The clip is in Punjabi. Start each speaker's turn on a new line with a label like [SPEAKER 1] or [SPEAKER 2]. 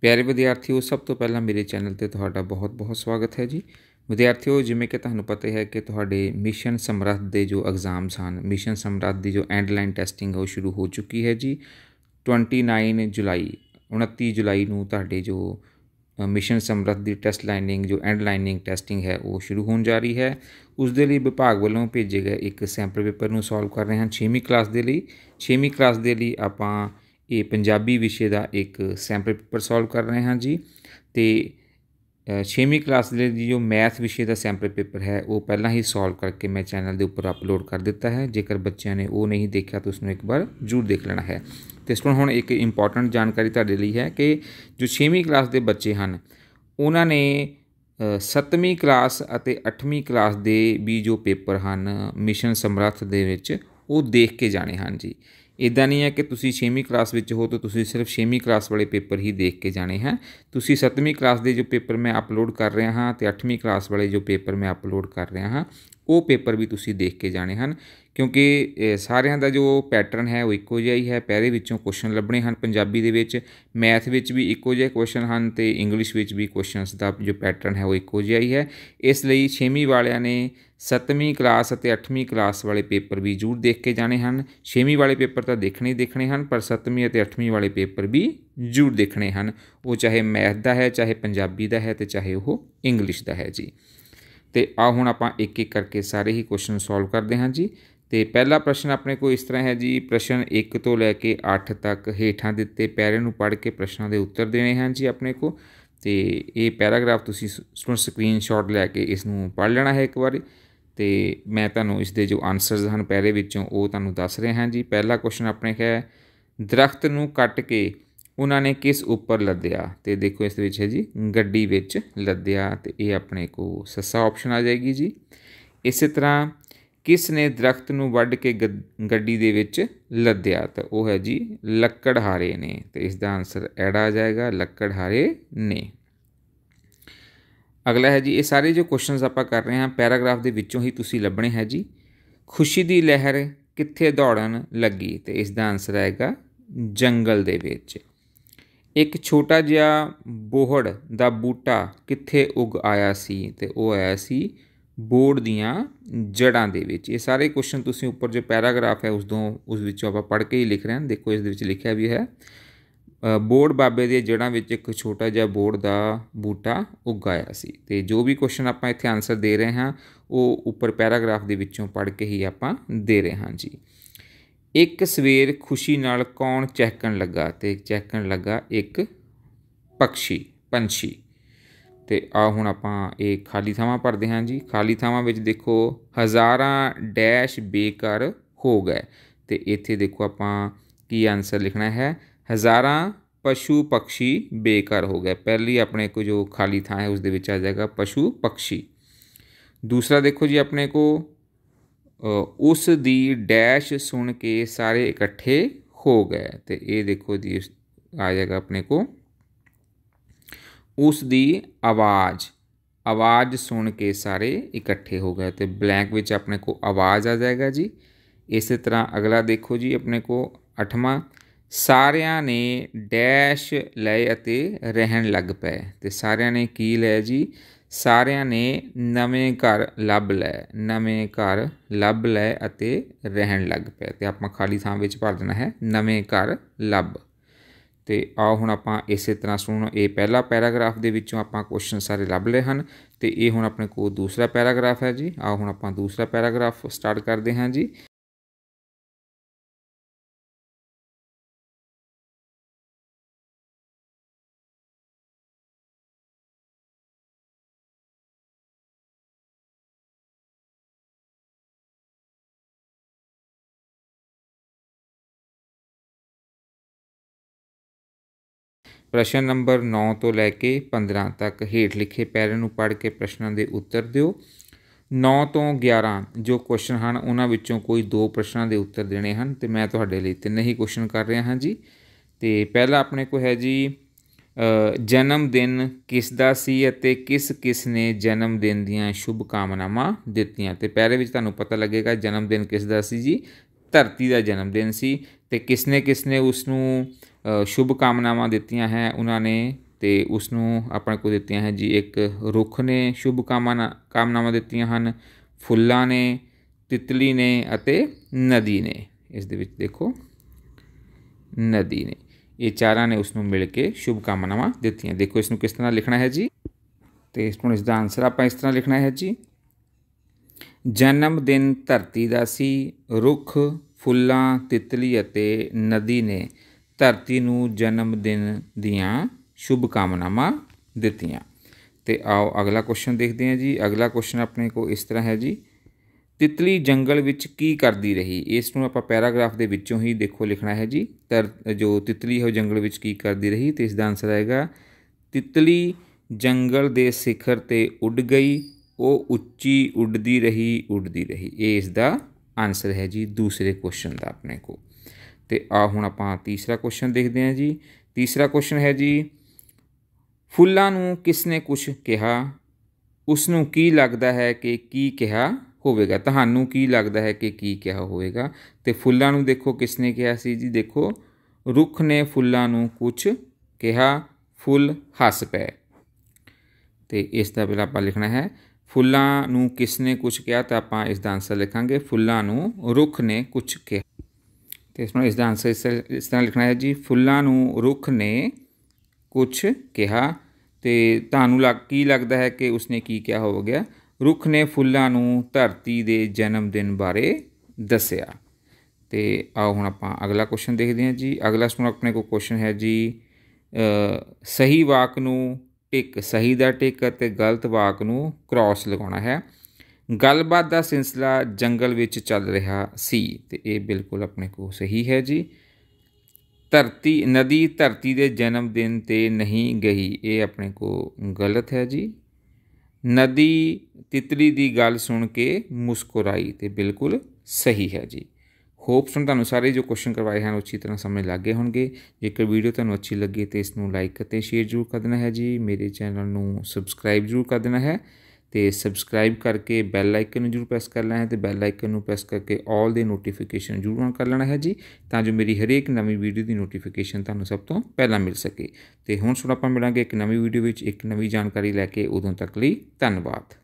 [SPEAKER 1] ਪਿਆਰੇ ਵਿਦਿਆਰਥੀਓ ਸਭ ਤੋਂ ਪਹਿਲਾਂ ਮੇਰੇ ਚੈਨਲ ਤੇ ਤੁਹਾਡਾ ਬਹੁਤ-ਬਹੁਤ ਸਵਾਗਤ ਹੈ ਜੀ ਵਿਦਿਆਰਥੀਓ ਜਿਵੇਂ ਕਿ ਤੁਹਾਨੂੰ ਪਤਾ ਹੈ ਕਿ ਤੁਹਾਡੇ ਮਿਸ਼ਨ ਸਮਰੱਥ ਦੇ ਜੋ ਐਗਜ਼ਾਮਸ ਹਨ ਮਿਸ਼ਨ ਸਮਰੱਥ ਦੀ ਜੋ ਐਂਡ ਲਾਈਨ ਟੈਸਟਿੰਗ ਹੈ ਉਹ ਸ਼ੁਰੂ ਹੋ ਚੁੱਕੀ ਹੈ ਜੀ 29 ਜੁਲਾਈ 29 ਜੁਲਾਈ ਨੂੰ ਤੁਹਾਡੇ ਜੋ ਮਿਸ਼ਨ ਸਮਰੱਥ ਦੀ ਟੈਸਟ ਲਾਈਨਿੰਗ ਜੋ ਐਂਡ ਲਾਈਨਿੰਗ ਟੈਸਟਿੰਗ ਹੈ ਉਹ ਸ਼ੁਰੂ ਹੋਣ ਜਾ ਰਹੀ ਹੈ ਉਸ ਦੇ ਲਈ ਵਿਭਾਗ ਵੱਲੋਂ ਭੇਜੇ ਗਏ ਇੱਕ ਸੈਂਪਲ ਪੇਪਰ ਨੂੰ ਸੋਲਵ ਕਰ ਰਹੇ ਹਾਂ 6ਵੀਂ ਕਲਾਸ ਦੇ ਲਈ 6ਵੀਂ ਕਲਾਸ ਦੇ ਲਈ ਆਪਾਂ ਇਹ ਪੰਜਾਬੀ ਵਿਸ਼ੇ ਦਾ ਇੱਕ ਸੈਂਪਲ ਪੇਪਰ ਸੋਲਵ ਕਰ ਰਹੇ ਹਾਂ ਜੀ ਤੇ 6ਵੀਂ ਕਲਾਸ ਦੇ ਲਈ ਜੋ ਮੈਥ ਵਿਸ਼ੇ ਦਾ ਸੈਂਪਲ ਪੇਪਰ ਹੈ ਉਹ ਪਹਿਲਾਂ ਹੀ ਸੋਲਵ ਕਰਕੇ ਮੈਂ ਚੈਨਲ ਦੇ ਉੱਪਰ ਅਪਲੋਡ ਕਰ ਦਿੱਤਾ ਹੈ ਜੇਕਰ ਬੱਚਿਆਂ ਨੇ ਉਹ ਨਹੀਂ ਦੇਖਿਆ ਤਾਂ ਉਸ ਨੂੰ ਇੱਕ ਵਾਰ ਜ਼ਰੂਰ ਦੇਖ ਲੈਣਾ ਹੈ ਤੇ ਇਸ ਤੋਂ ਹੁਣ ਇੱਕ ਇੰਪੋਰਟੈਂਟ ਜਾਣਕਾਰੀ ਤੁਹਾਡੇ ਲਈ ਹੈ ਕਿ ਜੋ 6ਵੀਂ ਕਲਾਸ ਦੇ ਬੱਚੇ ਹਨ ਉਹਨਾਂ ਨੇ 7ਵੀਂ ਕਲਾਸ ਅਤੇ 8ਵੀਂ ਕਲਾਸ ਦੇ ਵੀ ਜੋ ਪੇਪਰ ਹਨ ਮਿਸ਼ਨ ਸਮਰੱਥ ਦੇ ਵਿੱਚ ਉਹ ਦੇਖ ਕੇ ਜਾਣੇ ਹਨ ਜੀ ਇਦਾਂ ਨਹੀਂ ਹੈ ਕਿ ਤੁਸੀਂ 6ਵੀਂ ਕਲਾਸ ਵਿੱਚ ਹੋ ਤਾਂ ਤੁਸੀਂ ਸਿਰਫ 6ਵੀਂ ਕਲਾਸ ਵਾਲੇ ਪੇਪਰ ਹੀ ਦੇਖ ਕੇ ਜਾਣੇ ਹਨ ਤੁਸੀਂ 7ਵੀਂ ਕਲਾਸ ਦੇ ਜੋ ਪੇਪਰ ਮੈਂ ਅਪਲੋਡ ਕਰ ਰਿਹਾ ਹਾਂ ਤੇ 8ਵੀਂ ਕਲਾਸ ਵਾਲੇ ਜੋ ਪੇਪਰ ਮੈਂ ਅਪਲੋਡ ਕਰ ਰਿਹਾ ਹਾਂ ਉਹ ਪੇਪਰ ਵੀ ਤੁਸੀਂ ਦੇਖ ਕੇ ਜਾਣੇ ਹਨ ਕਿਉਂਕਿ ਸਾਰਿਆਂ ਦਾ ਜੋ ਪੈਟਰਨ ਹੈ ਉਹ ਇੱਕੋ ਜਿਹਾ ਹੀ ਹੈ ਪਹਿਰੇ ਵਿੱਚੋਂ ਕੁਐਸਚਨ ਲੱਭਣੇ ਹਨ ਪੰਜਾਬੀ ਦੇ ਵਿੱਚ ਮੈਥ ਵਿੱਚ ਵੀ ਇੱਕੋ ਜਿਹੇ ਕੁਐਸਚਨ ਹਨ ਤੇ ਇੰਗਲਿਸ਼ ਵਿੱਚ ਵੀ ਕੁਐਸਚਨਸ ਦਾ ਜੋ ਪੈਟਰਨ ਹੈ ਉਹ ਇੱਕੋ ਜਿਹਾ ਹੀ ਹੈ ਇਸ ਲਈ 6ਵੀਂ ਵਾਲਿਆਂ ਨੇ 7ਵੀਂ ਕਲਾਸ ਅਤੇ 8ਵੀਂ ਕਲਾਸ ਵਾਲੇ ਪੇਪਰ ਵੀ ਜ਼ਰੂਰ ਦੇਖ ਕੇ ਜਾਣੇ ਹਨ 6ਵੀਂ ਵਾਲੇ ਪੇਪਰ ਤਾਂ ਦੇਖਣੇ ਹੀ ਦੇਖਣੇ ਹਨ ਪਰ 7ਵੀਂ ਅਤੇ 8ਵੀਂ ਵਾਲੇ ਪੇਪਰ ਵੀ ਜ਼ਰੂਰ ਦੇਖਣੇ ਹਨ ਉਹ ਚਾਹੇ ਮੈਥ ਦਾ ਹੈ ਚਾਹੇ ਪੰਜਾਬੀ ਦਾ ਹੈ ਤੇ ਚਾਹੇ ਉਹ ਇੰਗਲਿਸ਼ ਦਾ ਹੈ ਜੀ ਤੇ ਆ ਹੁਣ ਆਪਾਂ ਇੱਕ ਇੱਕ ਕਰਕੇ ਸਾਰੇ ਹੀ ਕੁਐਸਚਨ ਸੋਲਵ ਕਰਦੇ ਹਾਂ ਜੀ ਤੇ ਪਹਿਲਾ ਪ੍ਰਸ਼ਨ ਆਪਣੇ ਕੋਲ ਇਸ ਤਰ੍ਹਾਂ ਹੈ ਜੀ ਪ੍ਰਸ਼ਨ 1 ਤੋਂ ਲੈ ਕੇ 8 ਤੱਕ ਹੇਠਾਂ ਦਿੱਤੇ ਪੈਰੇ ਨੂੰ ਪੜ੍ਹ ਕੇ ਪ੍ਰਸ਼ਨਾਂ ਦੇ ਉੱਤਰ ਦੇਣੇ ਹਨ ਜੀ ਆਪਣੇ ਕੋ ਤੇ ਇਹ ਪੈਰਾਗ੍ਰਾਫ ਤੁਸੀਂ ਸਟੂਡੈਂਟ ਸਕਰੀਨਸ਼ਾਟ ਲੈ ਕੇ ਇਸ ਨੂੰ ਪੜ੍ਹ ਲੈਣਾ ਹੈ ਇੱਕ ਵਾਰੀ ਤੇ ਮੈਂ ਤੁਹਾਨੂੰ ਇਸ ਦੇ ਜੋ ਆਨਸਰਸ ਹਨ ਪਹਿਲੇ ਵਿੱਚੋਂ ਉਹ ਤੁਹਾਨੂੰ ਦੱਸ ਰਿਹਾ ਹਾਂ ਜੀ ਪਹਿਲਾ ਕੁਐਸਚਨ ਆਪਣੇ ਹੈ ਦਰਖਤ ਨੂੰ ਕੱਟ ਕੇ ਉਹਨਾਂ ਨੇ ਕਿਸ ਉੱਪਰ ਲੱਦਿਆ ਤੇ ਦੇਖੋ ਇਸ ਦੇ ਵਿੱਚ ਹੈ ਜੀ ਗੱਡੀ ਵਿੱਚ ਲੱਦਿਆ ਤੇ ਇਹ ਆਪਣੇ ਕੋ ਸੱਸਾ ਆਪਸ਼ਨ ਆ ਜਾਏਗੀ ਜੀ ਇਸੇ ਤਰ੍ਹਾਂ ਕਿਸ ਨੇ ਦਰਖਤ ਨੂੰ ਵੱਢ ਕੇ ਗੱਡੀ ਦੇ ਵਿੱਚ ਲੱਦਿਆ ਤਾਂ ਉਹ ਹੈ ਜੀ ਲੱਕੜਹਾਰੇ ਨੇ ਤੇ ਇਸ ਦਾ ਆਨਸਰ ਐੜਾ ਆ ਜਾਏਗਾ ਲੱਕੜਹਾਰੇ ਨੇ ਅਗਲਾ ਹੈ ਜੀ ਇਹ ਸਾਰੇ ਜੋ ਕੁਐਸਚਨਸ ਆਪਾਂ ਕਰ ਰਹੇ ਹਾਂ ਪੈਰਾਗ੍ਰਾਫ ਦੇ ਵਿੱਚੋਂ ਹੀ ਤੁਸੀਂ ਲੱਭਣੇ ਹੈ ਜੀ ਖੁਸ਼ੀ ਦੀ ਲਹਿਰ ਕਿੱਥੇ ਦੌੜਨ ਲੱਗੀ ਤੇ ਇਸ ਦਾ ਆਨਸਰ ਆਏਗਾ ਜੰਗਲ ਦੇ ਵਿੱਚ ਇੱਕ ਛੋਟਾ ਜਿਹਾ ਬੋਹੜ ਦਾ ਬੂਟਾ ਕਿੱਥੇ ਉਗ ਆਇਆ ਸੀ ਤੇ ਉਹ ਆਇਆ ਸੀ ਬੋਰਡ ਦੀਆਂ ਜੜਾਂ ਦੇ ਵਿੱਚ ਇਹ ਸਾਰੇ ਕੁਐਸਚਨ ਤੁਸੀਂ ਉੱਪਰ ਜੋ ਪੈਰਾਗ੍ਰਾਫ ਹੈ ਉਸ ਤੋਂ ਉਸ ਵਿੱਚੋਂ ਆਪਾਂ ਪੜ੍ਹ ਕੇ ਹੀ ਲਿਖ ਰਹੇ ਹਾਂ ਦੇਖੋ ਇਸ ਦੇ ਵਿੱਚ ਲਿਖਿਆ ਵੀ ਹੈ ਬੋਰਡ ਬਾਬੇ ਦੇ ਜੜਾਂ ਵਿੱਚ ਇੱਕ ਛੋਟਾ ਜਿਹਾ ਬੋਰਡ ਦਾ ਬੂਟਾ ਉਗਾਇਆ ਸੀ ਤੇ ਜੋ ਵੀ ਕੁਐਸਚਨ ਆਪਾਂ ਇੱਥੇ ਆਨਸਰ ਦੇ ਰਹੇ ਹਾਂ ਉਹ ਉੱਪਰ ਪੈਰਾਗ੍ਰਾਫ ਦੇ ਵਿੱਚੋਂ ਪੜ੍ਹ ਕੇ ਹੀ ਆਪਾਂ ਦੇ ਰਹੇ ਹਾਂ ਜੀ ਇੱਕ ਸਵੇਰ ਖੁਸ਼ੀ ਨਾਲ ਕੌਣ ਚਹਿਕਣ ਲੱਗਾ ਤੇ ਚਹਿਕਣ ਲੱਗਾ ਇੱਕ ਪੰਛੀ ਪੰਛੀ तो आ हूँ आप खाली थावान भरते हैं जी खाली थावान देखो हज़ार डैश बेकर हो गए तो इतने देखो आप आंसर लिखना है हज़ार पशु पक्षी बेकार हो गए पहली अपने को जो खाली थान है उस आ जाएगा पशु पक्षी दूसरा देखो जी अपने को उस दी डैश सुन के सारे इकट्ठे हो गए तो ये देखो जी आ जाएगा अपने को ਉਸ ਦੀ ਆਵਾਜ਼ ਆਵਾਜ਼ ਸੁਣ ਕੇ ਸਾਰੇ ਇਕੱਠੇ ਹੋ ਗਏ ਤੇ ਬਲੈਂਕ ਵਿੱਚ ਆਪਣੇ ਕੋ ਆਵਾਜ਼ ਆ ਜਾਏਗਾ ਜੀ ਇਸੇ ਤਰ੍ਹਾਂ ਅਗਲਾ ਦੇਖੋ ਜੀ ਆਪਣੇ ਕੋ ਅਠਵਾਂ ਸਾਰਿਆਂ ਨੇ ਡੈਸ਼ ਲਏ ਅਤੇ ਰਹਿਣ ਲੱਗ ਪਏ ਤੇ ਸਾਰਿਆਂ ਨੇ ਕੀ ਲਿਆ ਜੀ ਸਾਰਿਆਂ ਨੇ ਨਵੇਂ ਘਰ ਲੱਭ ਲਏ ਨਵੇਂ ਘਰ ਲੱਭ ਲਏ ਅਤੇ ਰਹਿਣ ਲੱਗ ਪਏ ਤੇ ਆਪਾਂ ਖਾਲੀ ਥਾਂ ਵਿੱਚ ਭਰ ਦੇਣਾ ਹੈ ਨਵੇਂ ਘਰ ਲੱਭ ਤੇ ਆਓ ਹੁਣ ਆਪਾਂ ਇਸੇ ਤਰ੍ਹਾਂ ਸੁਣ ਇਹ ਪਹਿਲਾ ਪੈਰਾਗ੍ਰਾਫ ਦੇ ਵਿੱਚੋਂ ਆਪਾਂ ਕੁਐਸਚਨ ਸਾਰੇ ਲੱਭ ਲਏ ਹਨ ਤੇ ਇਹ ਹੁਣ ਆਪਣੇ ਕੋਲ ਦੂਸਰਾ ਪੈਰਾਗ੍ਰਾਫ ਹੈ ਜੀ ਆਓ ਹੁਣ ਆਪਾਂ ਦੂਸਰਾ ਪੈਰਾਗ੍ਰਾਫ ਸਟਾਰਟ ਕਰਦੇ ਹਾਂ ਜੀ ਪ੍ਰਸ਼ਨ ਨੰਬਰ 9 ਤੋਂ ਲੈ ਕੇ 15 ਤੱਕ ਹੇਠ ਲਿਖੇ ਪੈਰੇ ਨੂੰ ਪੜ੍ਹ ਕੇ ਪ੍ਰਸ਼ਨਾਂ ਦੇ ਉੱਤਰ ਦਿਓ 9 ਤੋਂ 11 ਜੋ ਕੁਐਸਚਨ ਹਨ ਉਹਨਾਂ ਵਿੱਚੋਂ ਕੋਈ ਦੋ ਪ੍ਰਸ਼ਨਾਂ ਦੇ ਉੱਤਰ ਦੇਣੇ ਹਨ ਤੇ ਮੈਂ ਤੁਹਾਡੇ ਲਈ ਤਿੰਨ ਹੀ ਕੁਐਸਚਨ ਕਰ ਰਿਹਾ ਹਾਂ ਜੀ ਤੇ ਪਹਿਲਾ ਆਪਣੇ ਕੋਲ ਹੈ ਜੀ ਜਨਮ ਦਿਨ ਕਿਸ ਦਾ ਸੀ ਅਤੇ ਕਿਸ ਕਿਸ ਨੇ ਜਨਮ ਦਿਨ ਦੀਆਂ ਸ਼ੁਭ ਕਾਮਨਾਵਾਂ ਦਿੱਤੀਆਂ ਤੇ ਪਹਿਲੇ ਵਿੱਚ ਤੁਹਾਨੂੰ ਪਤਾ ਲੱਗੇਗਾ ਜਨਮ ਦਿਨ ਕਿਸ ਦਾ ਸੀ ਜੀ ਧਰਤੀ ਦਾ ਜਨਮ ਦਿਨ ਸੀ ਤੇ ਕਿਸਨੇ ਕਿਸਨੇ ਉਸ ਨੂੰ ਸ਼ੁਭ ਕਾਮਨਾਵਾਂ ਦਿੱਤੀਆਂ ਹੈ ਉਹਨਾਂ ਨੇ ਤੇ ਉਸ ਨੂੰ ਆਪਣੇ ਕੋ ਦਿੱਤੀਆਂ ਹੈ ਜੀ ਇੱਕ ਰੁੱਖ ਨੇ ਸ਼ੁਭ ਕਾਮਨਾ ਕਾਮਨਾਵਾਂ ਦਿੱਤੀਆਂ ਹਨ ਫੁੱਲਾਂ ਨੇ ਤਿਤਲੀ ਨੇ ਅਤੇ ਨਦੀ ਨੇ ਇਸ ਦੇ ਵਿੱਚ ਦੇਖੋ ਨਦੀ ਨੇ ਇਹ ਚਾਰਾਂ ਨੇ ਉਸ ਨੂੰ ਮਿਲ ਕੇ ਸ਼ੁਭ ਕਾਮਨਾਵਾਂ ਦਿੱਤੀਆਂ ਦੇਖੋ ਇਸ ਨੂੰ ਕਿਸ ਤਰ੍ਹਾਂ ਲਿਖਣਾ ਹੈ ਜੀ ਤੇ ਇਸ ਨੂੰ ਇਸ ਦਾ ਆਨਸਰ ਆਪਾਂ ਇਸ ਤਰ੍ਹਾਂ ਲਿਖਣਾ ਹੈ ਜੀ ਜਨਮ ਦਿਨ ਧਰਤੀ ਦਾ ਸੀ ਰੁੱਖ ਫੁੱਲਾਂ ਤਿਤਲੀ ਅਤੇ ਨਦੀ ਨੇ ਧਰਤੀ ਨੂੰ ਜਨਮ ਦਿਨ ਦੀਆਂ ਸ਼ੁਭ ਕਾਮਨਾਵਾਂ ਦਿੱਤੀਆਂ ਤੇ ਆਓ ਅਗਲਾ ਕੁਐਸਚਨ ਦੇਖਦੇ ਹਾਂ ਜੀ ਅਗਲਾ ਕੁਐਸਚਨ ਆਪਣੇ ਕੋ ਇਸ ਤਰ੍ਹਾਂ ਹੈ ਜੀ ਤਿਤਲੀ ਜੰਗਲ ਵਿੱਚ ਕੀ ਕਰਦੀ ਰਹੀ ਇਸ ਨੂੰ ਆਪਾਂ ਪੈਰਾਗ੍ਰਾਫ ਦੇ ਵਿੱਚੋਂ ਹੀ ਦੇਖੋ ਲਿਖਣਾ ਹੈ ਜੀ ਜੋ ਤਿਤਲੀ ਹੋ ਜੰਗਲ ਵਿੱਚ ਕੀ ਕਰਦੀ ਰਹੀ ਤੇ ਇਸ ਦਾ ਆਨਸਰ ਆਏਗਾ ਤਿਤਲੀ ਜੰਗਲ ਦੇ ਸਿਖਰ ਤੇ ਉੱਡ ਗਈ ਉਹ ਉੱਚੀ ਉੱਡਦੀ ਰਹੀ ਉੱਡਦੀ ਰਹੀ ਇਹ ਇਸ ਦਾ ਆਨਸਰ ਹੈ ਜੀ ਦੂਸਰੇ ਕੁਐਸਚਨ ਦਾ ਆਪਣੇ ਕੋ ਤੇ ਆ ਹੁਣ ਆਪਾਂ ਤੀਸਰਾ ਕੁਐਸਚਨ ਦੇਖਦੇ ਹਾਂ ਜੀ ਤੀਸਰਾ ਕੁਐਸਚਨ ਹੈ ਜੀ ਫੁੱਲਾਂ ਨੂੰ ਕਿਸ ਨੇ ਕੁਝ ਕਿਹਾ ਉਸ ਨੂੰ ਕੀ ਲੱਗਦਾ ਹੈ ਕਿ ਕੀ ਕਿਹਾ ਹੋਵੇਗਾ ਤੁਹਾਨੂੰ ਕੀ ਲੱਗਦਾ ਹੈ ਕਿ ਕੀ ਕਿਹਾ ਹੋਵੇਗਾ ਤੇ ਫੁੱਲਾਂ ਨੂੰ ਦੇਖੋ ਕਿਸ ਨੇ ਕਿਹਾ ਸੀ ਜੀ ਦੇਖੋ ਰੁੱਖ ਨੇ ਫੁੱਲਾਂ ਨੂੰ ਕੁਝ ਕਿਹਾ ਫੁੱਲ ਹੱਸ ਪਏ ਤੇ ਇਸ ਦਾ ਪਹਿਲਾਂ ਆਪਾਂ ਲਿਖਣਾ ਹੈ ਫੁੱਲਾਂ ਨੂੰ ਕਿਸ ਨੇ ਕੁਝ ਕਿਹਾ ਤਾਂ ਆਪਾਂ ਇਸ ਦਾ ਆਨਸਰ ਲਿਖਾਂਗੇ ਫੁੱਲਾਂ ਨੂੰ ਰੁੱਖ ਨੇ ਕੁਝ ਕਿਹਾ ਤੇ ਇਸ ਨੂੰ ਇਸ ਦਾ ਆਨਸਰ ਇਸ ਤਰ੍ਹਾਂ ਲਿਖਣਾ ਹੈ ਜੀ ਫੁੱਲਾਂ ਨੂੰ ਰੁੱਖ ਨੇ ਕੁਝ ਕਿਹਾ ਤੇ ਤੁਹਾਨੂੰ ਲੱਗ ਕੀ ਲੱਗਦਾ ਹੈ ਕਿ ਉਸਨੇ ਕੀ ਕਿਹਾ ਹੋ ਗਿਆ ਰੁੱਖ ਨੇ ਫੁੱਲਾਂ ਨੂੰ ਧਰਤੀ ਦੇ ਜਨਮ ਦਿਨ ਬਾਰੇ ਦੱਸਿਆ ਤੇ ਆਓ ਹੁਣ ਆਪਾਂ ਅਗਲਾ ਕੁਐਸਚਨ ਦੇਖਦੇ ਹਾਂ ਜੀ ਅਗਲਾ ਸਟੂਡੈਂਟ ਆਪਣੇ ਕੋਲ ਕੁਐਸਚਨ ਹੈ ਜੀ ਸਹੀ ਵਾਕ ਨੂੰ ਇੱਕ ਸਹੀ ਦਾ ਟਿਕ ਅਤੇ ਗਲਤ ਵਾਕ ਨੂੰ ਕ੍ਰਾਸ ਲਗਾਉਣਾ ਹੈ ਗੱਲਬਾਤ ਦਾ ਸਿਲਸਿਲਾ ਜੰਗਲ ਵਿੱਚ ਚੱਲ ਰਿਹਾ ਸੀ ਤੇ ਇਹ ਬਿਲਕੁਲ ਆਪਣੇ ਕੋ ਸਹੀ ਹੈ ਜੀ ਧਰਤੀ ਨਦੀ ਧਰਤੀ ਦੇ ਜਨਮ ਦਿਨ ਤੇ ਨਹੀਂ ਗਈ ਇਹ ਆਪਣੇ ਕੋ ਗਲਤ ਹੈ ਜੀ ਨਦੀ ਤਿਤਲੀ ਦੀ ਗੱਲ ਸੁਣ ਕੇ ਮੁਸਕਰਾਈ ਤੇ ਬਿਲਕੁਲ ਸਹੀ ਹੈ ਜੀ ਹੋਪਸ ਨੂੰ ਤੁਹਾਨੂੰ ਸਾਰੇ ਜੋ ਕੁਐਸਚਨ ਕਰਵਾਏ ਹਨ ਉੱਚੀ ਤਰ੍ਹਾਂ ਸਮਝ ਲੱਗ ਗਏ ਹੋਣਗੇ ਜੇਕਰ ਵੀਡੀਓ ਤੁਹਾਨੂੰ ਅੱਛੀ ਲੱਗੀ ਤੇ ਇਸ ਨੂੰ ਲਾਈਕ ਅਤੇ ਸ਼ੇਅਰ ਜ਼ਰੂਰ ਕਰ ਦੇਣਾ ਹੈ ਜੀ ਮੇਰੇ ਚੈਨਲ ਨੂੰ ਸਬਸਕ੍ਰਾਈਬ ਜ਼ਰੂਰ ਕਰ ਦੇਣਾ ਹੈ ਤੇ ਸਬਸਕ੍ਰਾਈਬ ਕਰਕੇ ਬੈਲ ਆਈਕਨ ਨੂੰ ਜ਼ਰੂਰ ਪ੍ਰੈਸ ਕਰ ਲੈਣਾ ਹੈ ਤੇ ਬੈਲ ਆਈਕਨ ਨੂੰ ਪ੍ਰੈਸ ਕਰਕੇ 올 ਦੇ ਨੋਟੀਫਿਕੇਸ਼ਨ ਜ਼ਰੂਰ ਆਨ ਕਰ ਲੈਣਾ ਹੈ ਜੀ ਤਾਂ ਜੋ ਮੇਰੀ ਹਰੇਕ ਨਵੀਂ ਵੀਡੀਓ ਦੀ ਨੋਟੀਫਿਕੇਸ਼ਨ ਤੁਹਾਨੂੰ ਸਭ ਤੋਂ ਪਹਿਲਾਂ ਮਿਲ ਸਕੇ ਤੇ ਹੁਣ ਸੁਣ ਆਪਾਂ ਮਿਲਾਂਗੇ ਇੱਕ ਨਵੀਂ ਵੀਡੀਓ ਵਿੱਚ ਇੱਕ ਨਵੀਂ ਜਾਣਕਾਰੀ ਲੈ ਕੇ ਉਦੋਂ ਤੱਕ ਲਈ ਧੰਨਵਾਦ